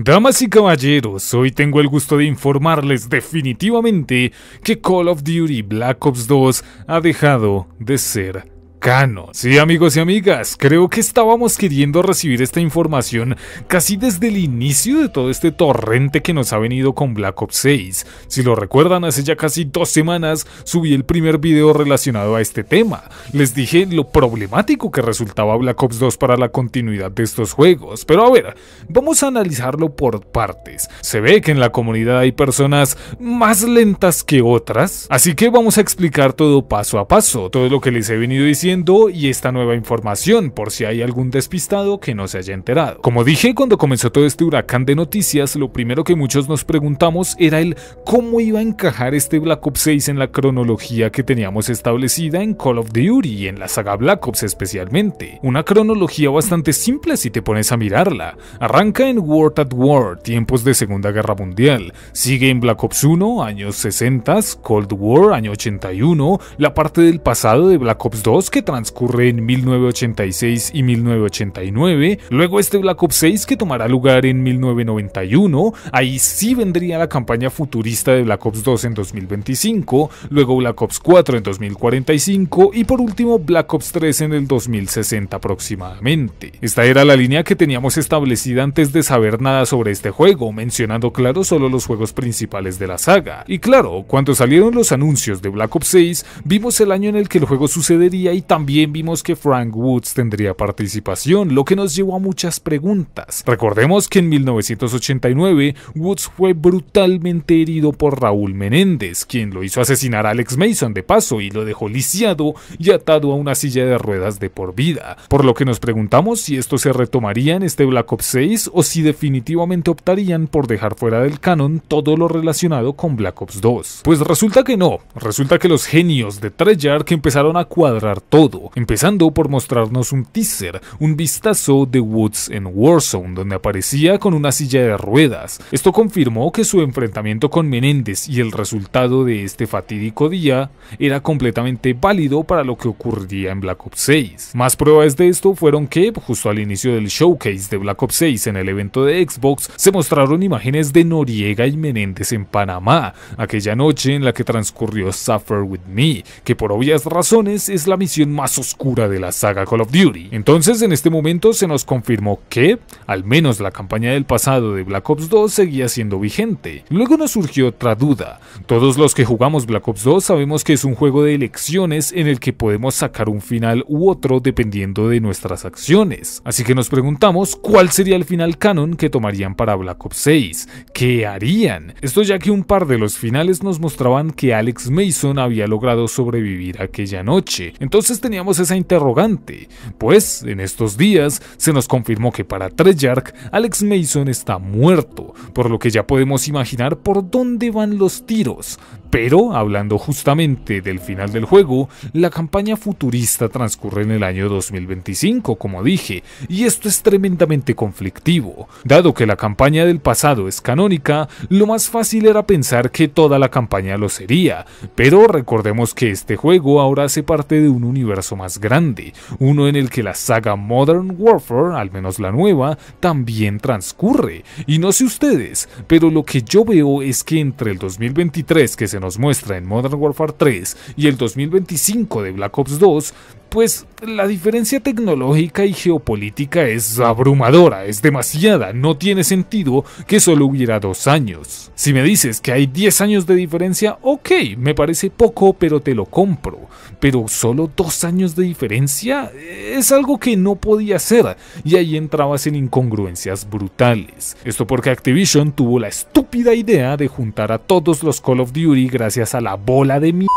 Damas y caballeros, hoy tengo el gusto de informarles definitivamente que Call of Duty Black Ops 2 ha dejado de ser Sí amigos y amigas, creo que estábamos queriendo recibir esta información casi desde el inicio de todo este torrente que nos ha venido con Black Ops 6. Si lo recuerdan, hace ya casi dos semanas subí el primer video relacionado a este tema. Les dije lo problemático que resultaba Black Ops 2 para la continuidad de estos juegos, pero a ver, vamos a analizarlo por partes. Se ve que en la comunidad hay personas más lentas que otras, así que vamos a explicar todo paso a paso, todo lo que les he venido diciendo y esta nueva información por si hay algún despistado que no se haya enterado. Como dije cuando comenzó todo este huracán de noticias, lo primero que muchos nos preguntamos era el cómo iba a encajar este Black Ops 6 en la cronología que teníamos establecida en Call of Duty y en la saga Black Ops especialmente. Una cronología bastante simple si te pones a mirarla. Arranca en World at War, tiempos de Segunda Guerra Mundial, sigue en Black Ops 1, años 60, Cold War, año 81, la parte del pasado de Black Ops 2 transcurre en 1986 y 1989, luego este Black Ops 6 que tomará lugar en 1991, ahí sí vendría la campaña futurista de Black Ops 2 en 2025, luego Black Ops 4 en 2045 y por último Black Ops 3 en el 2060 aproximadamente. Esta era la línea que teníamos establecida antes de saber nada sobre este juego, mencionando claro solo los juegos principales de la saga. Y claro, cuando salieron los anuncios de Black Ops 6, vimos el año en el que el juego sucedería y también vimos que Frank Woods tendría participación, lo que nos llevó a muchas preguntas. Recordemos que en 1989 Woods fue brutalmente herido por Raúl Menéndez, quien lo hizo asesinar a Alex Mason de paso y lo dejó lisiado y atado a una silla de ruedas de por vida, por lo que nos preguntamos si esto se retomaría en este Black Ops 6 o si definitivamente optarían por dejar fuera del canon todo lo relacionado con Black Ops 2. Pues resulta que no, resulta que los genios de Treyarch empezaron a cuadrar todo empezando por mostrarnos un teaser, un vistazo de Woods en Warzone, donde aparecía con una silla de ruedas. Esto confirmó que su enfrentamiento con Menéndez y el resultado de este fatídico día era completamente válido para lo que ocurría en Black Ops 6. Más pruebas de esto fueron que, justo al inicio del showcase de Black Ops 6 en el evento de Xbox, se mostraron imágenes de Noriega y Menéndez en Panamá, aquella noche en la que transcurrió Suffer With Me, que por obvias razones es la misión más oscura de la saga Call of Duty. Entonces en este momento se nos confirmó que, al menos la campaña del pasado de Black Ops 2 seguía siendo vigente. Luego nos surgió otra duda. Todos los que jugamos Black Ops 2 sabemos que es un juego de elecciones en el que podemos sacar un final u otro dependiendo de nuestras acciones. Así que nos preguntamos cuál sería el final canon que tomarían para Black Ops 6. ¿Qué harían? Esto ya que un par de los finales nos mostraban que Alex Mason había logrado sobrevivir aquella noche. Entonces teníamos esa interrogante, pues en estos días se nos confirmó que para Treyarch Alex Mason está muerto, por lo que ya podemos imaginar por dónde van los tiros, pero, hablando justamente del final del juego, la campaña futurista transcurre en el año 2025, como dije, y esto es tremendamente conflictivo. Dado que la campaña del pasado es canónica, lo más fácil era pensar que toda la campaña lo sería, pero recordemos que este juego ahora hace parte de un universo más grande, uno en el que la saga Modern Warfare, al menos la nueva, también transcurre. Y no sé ustedes, pero lo que yo veo es que entre el 2023 que se nos muestra en Modern Warfare 3 y el 2025 de Black Ops 2 pues la diferencia tecnológica y geopolítica es abrumadora, es demasiada, no tiene sentido que solo hubiera dos años. Si me dices que hay 10 años de diferencia, ok, me parece poco, pero te lo compro. Pero solo dos años de diferencia es algo que no podía ser, y ahí entrabas en incongruencias brutales. Esto porque Activision tuvo la estúpida idea de juntar a todos los Call of Duty gracias a la bola de mierda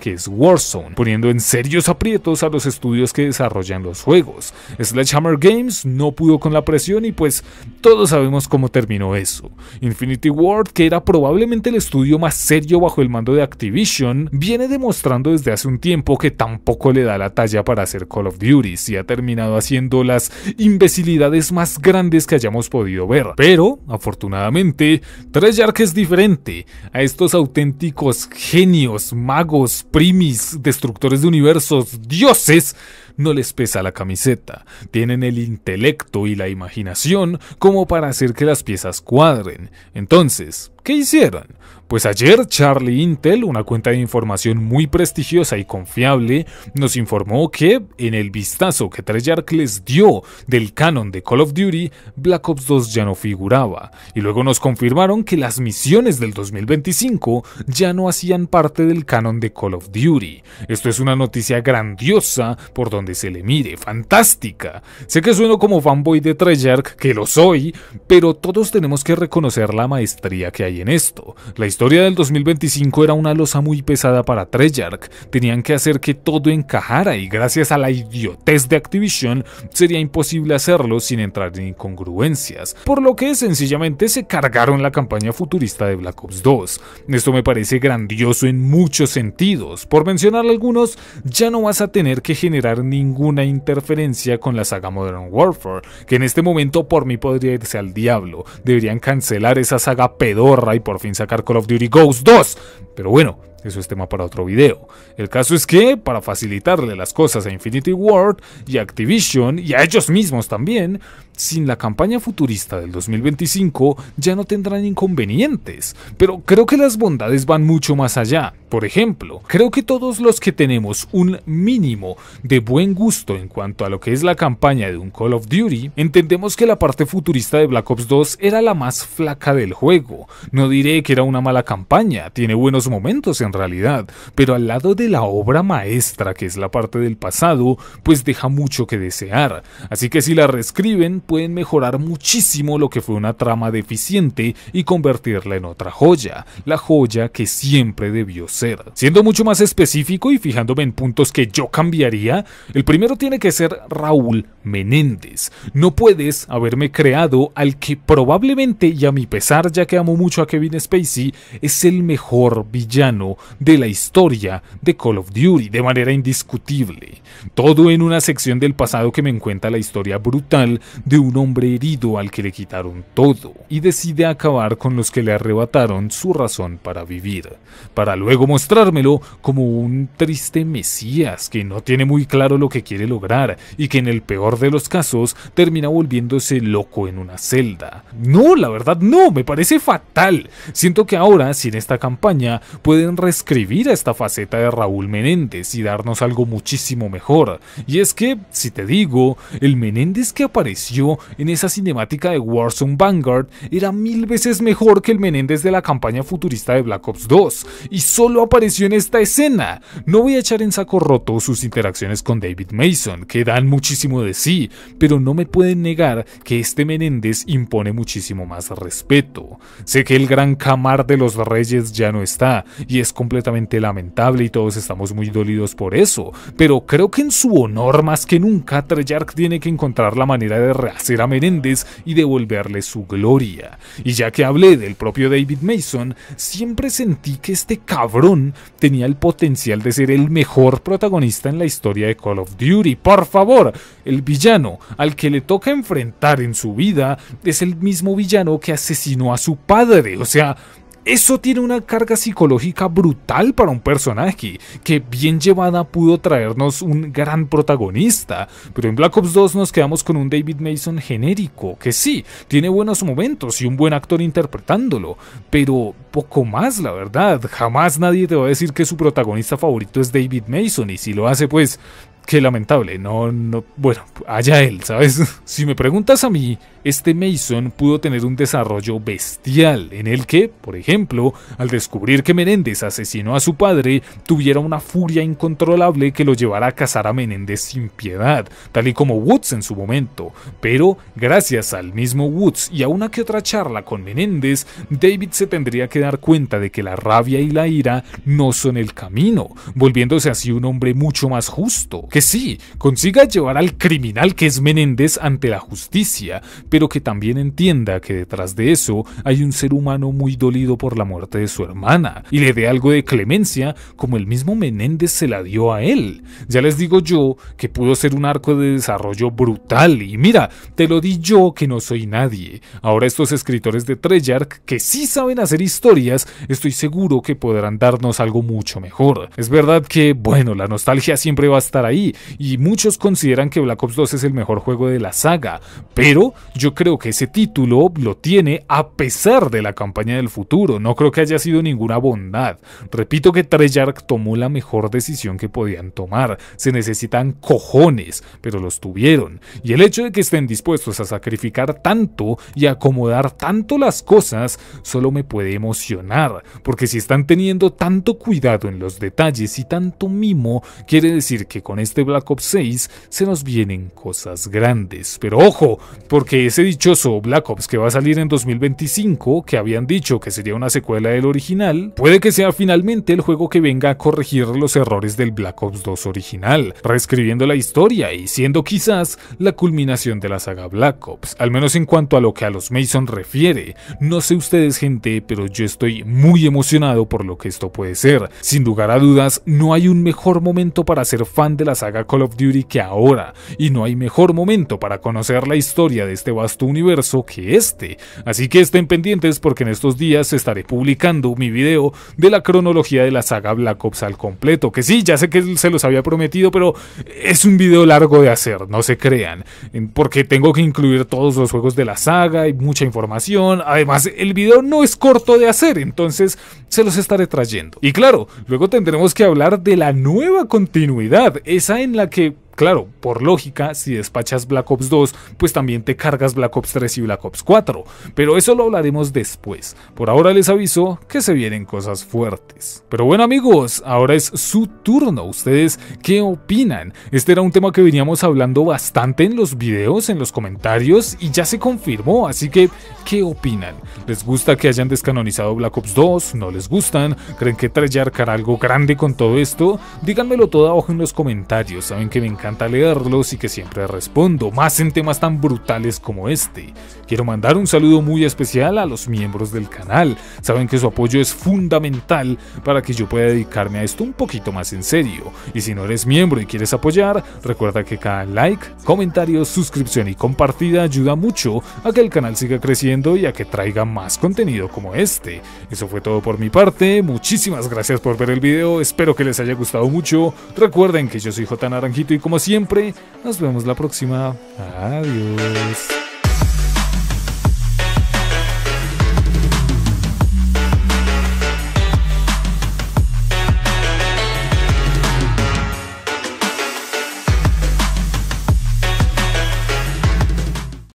que es Warzone, poniendo en serios aprietos a los estudios que desarrollan los juegos. Sledgehammer Games no pudo con la presión y pues todos sabemos cómo terminó eso. Infinity Ward, que era probablemente el estudio más serio bajo el mando de Activision, viene demostrando desde hace un tiempo que tampoco le da la talla para hacer Call of Duty, si ha terminado haciendo las imbecilidades más grandes que hayamos podido ver. Pero, afortunadamente, Treyarch es diferente. A estos auténticos genios, magos, primis, destructores de universos, dioses, no les pesa la camiseta. Tienen el intelecto y la imaginación como para hacer que las piezas cuadren. Entonces, ¿qué hicieron? Pues ayer Charlie Intel, una cuenta de información muy prestigiosa y confiable, nos informó que en el vistazo que Treyarch les dio del canon de Call of Duty, Black Ops 2 ya no figuraba, y luego nos confirmaron que las misiones del 2025 ya no hacían parte del canon de Call of Duty. Esto es una noticia grandiosa por donde se le mire, fantástica. Sé que sueno como fanboy de Treyarch, que lo soy, pero todos tenemos que reconocer la maestría que hay en esto. La la historia del 2025 era una losa muy pesada para Treyarch, tenían que hacer que todo encajara y gracias a la idiotez de Activision sería imposible hacerlo sin entrar en incongruencias, por lo que sencillamente se cargaron la campaña futurista de Black Ops 2. Esto me parece grandioso en muchos sentidos, por mencionar algunos, ya no vas a tener que generar ninguna interferencia con la saga Modern Warfare, que en este momento por mí podría irse al diablo, deberían cancelar esa saga pedorra y por fin sacar Call of Duty Ghost 2. Pero bueno, eso es tema para otro video. El caso es que, para facilitarle las cosas a Infinity Ward y Activision y a ellos mismos también, sin la campaña futurista del 2025 ya no tendrán inconvenientes, pero creo que las bondades van mucho más allá. Por ejemplo, creo que todos los que tenemos un mínimo de buen gusto en cuanto a lo que es la campaña de un Call of Duty, entendemos que la parte futurista de Black Ops 2 era la más flaca del juego. No diré que era una mala campaña, tiene buenos momentos en realidad, pero al lado de la obra maestra que es la parte del pasado, pues deja mucho que desear. Así que si la reescriben, pueden mejorar muchísimo lo que fue una trama deficiente y convertirla en otra joya, la joya que siempre debió ser. Siendo mucho más específico y fijándome en puntos que yo cambiaría, el primero tiene que ser Raúl Menéndez. No puedes haberme creado al que probablemente y a mi pesar, ya que amo mucho a Kevin Spacey, es el mejor villano de la historia de Call of Duty de manera indiscutible. Todo en una sección del pasado que me encuentra la historia brutal de un hombre herido al que le quitaron todo y decide acabar con los que le arrebataron su razón para vivir, para luego mostrármelo como un triste mesías que no tiene muy claro lo que quiere lograr y que en el peor de los casos termina volviéndose loco en una celda. No, la verdad no, me parece fatal. Siento que ahora, sin esta campaña, pueden reescribir a esta faceta de Raúl Menéndez y darnos algo muchísimo mejor. Y es que, si te digo, el Menéndez que apareció en esa cinemática de Warzone Vanguard era mil veces mejor que el Menéndez de la campaña futurista de Black Ops 2, y solo apareció en esta escena. No voy a echar en saco roto sus interacciones con David Mason, que dan muchísimo de sí, pero no me pueden negar que este Menéndez impone muchísimo más respeto. Sé que el gran camar de los reyes ya no está, y es completamente lamentable y todos estamos muy dolidos por eso, pero creo que en su honor más que nunca Treyarch tiene que encontrar la manera de hacer a Menéndez y devolverle su gloria. Y ya que hablé del propio David Mason, siempre sentí que este cabrón tenía el potencial de ser el mejor protagonista en la historia de Call of Duty. Por favor, el villano al que le toca enfrentar en su vida es el mismo villano que asesinó a su padre. O sea, eso tiene una carga psicológica brutal para un personaje, que bien llevada pudo traernos un gran protagonista, pero en Black Ops 2 nos quedamos con un David Mason genérico, que sí, tiene buenos momentos y un buen actor interpretándolo, pero poco más la verdad, jamás nadie te va a decir que su protagonista favorito es David Mason y si lo hace pues qué lamentable, no, no, bueno, allá él, ¿sabes? Si me preguntas a mí, este Mason pudo tener un desarrollo bestial, en el que, por ejemplo, al descubrir que Menéndez asesinó a su padre, tuviera una furia incontrolable que lo llevara a cazar a Menéndez sin piedad, tal y como Woods en su momento. Pero, gracias al mismo Woods y a una que otra charla con Menéndez, David se tendría que dar cuenta de que la rabia y la ira no son el camino, volviéndose así un hombre mucho más justo, que sí, consiga llevar al criminal que es Menéndez ante la justicia, pero que también entienda que detrás de eso hay un ser humano muy dolido por la muerte de su hermana y le dé algo de clemencia como el mismo Menéndez se la dio a él. Ya les digo yo que pudo ser un arco de desarrollo brutal y mira, te lo di yo que no soy nadie. Ahora estos escritores de Treyarch que sí saben hacer historias, estoy seguro que podrán darnos algo mucho mejor. Es verdad que, bueno, la nostalgia siempre va a estar ahí y muchos consideran que Black Ops 2 es el mejor juego de la saga, pero yo creo que ese título lo tiene a pesar de la campaña del futuro, no creo que haya sido ninguna bondad. Repito que Treyarch tomó la mejor decisión que podían tomar, se necesitan cojones, pero los tuvieron. Y el hecho de que estén dispuestos a sacrificar tanto y acomodar tanto las cosas, solo me puede emocionar, porque si están teniendo tanto cuidado en los detalles y tanto mimo, quiere decir que con este Black Ops 6 se nos vienen cosas grandes. Pero ojo, porque ese dichoso Black Ops que va a salir en 2025, que habían dicho que sería una secuela del original, puede que sea finalmente el juego que venga a corregir los errores del Black Ops 2 original, reescribiendo la historia y siendo quizás la culminación de la saga Black Ops, al menos en cuanto a lo que a los Mason refiere. No sé ustedes gente, pero yo estoy muy emocionado por lo que esto puede ser. Sin lugar a dudas, no hay un mejor momento para ser fan de la saga Call of Duty que ahora, y no hay mejor momento para conocer la historia de este tu universo que este. Así que estén pendientes porque en estos días estaré publicando mi video de la cronología de la saga Black Ops al completo. Que sí, ya sé que se los había prometido, pero es un video largo de hacer, no se crean. Porque tengo que incluir todos los juegos de la saga y mucha información. Además, el video no es corto de hacer, entonces se los estaré trayendo. Y claro, luego tendremos que hablar de la nueva continuidad, esa en la que claro, por lógica, si despachas Black Ops 2, pues también te cargas Black Ops 3 y Black Ops 4, pero eso lo hablaremos después. Por ahora les aviso que se vienen cosas fuertes. Pero bueno amigos, ahora es su turno. ¿Ustedes qué opinan? Este era un tema que veníamos hablando bastante en los videos, en los comentarios y ya se confirmó, así que ¿qué opinan? ¿Les gusta que hayan descanonizado Black Ops 2? ¿No les gustan? ¿Creen que Treyarch hará algo grande con todo esto? Díganmelo todo abajo en los comentarios, saben que me encanta a leerlos y que siempre respondo, más en temas tan brutales como este. Quiero mandar un saludo muy especial a los miembros del canal, saben que su apoyo es fundamental para que yo pueda dedicarme a esto un poquito más en serio. Y si no eres miembro y quieres apoyar, recuerda que cada like, comentario, suscripción y compartida ayuda mucho a que el canal siga creciendo y a que traiga más contenido como este. Eso fue todo por mi parte, muchísimas gracias por ver el video, espero que les haya gustado mucho, recuerden que yo soy J Naranjito y como siempre, nos vemos la próxima. Adiós.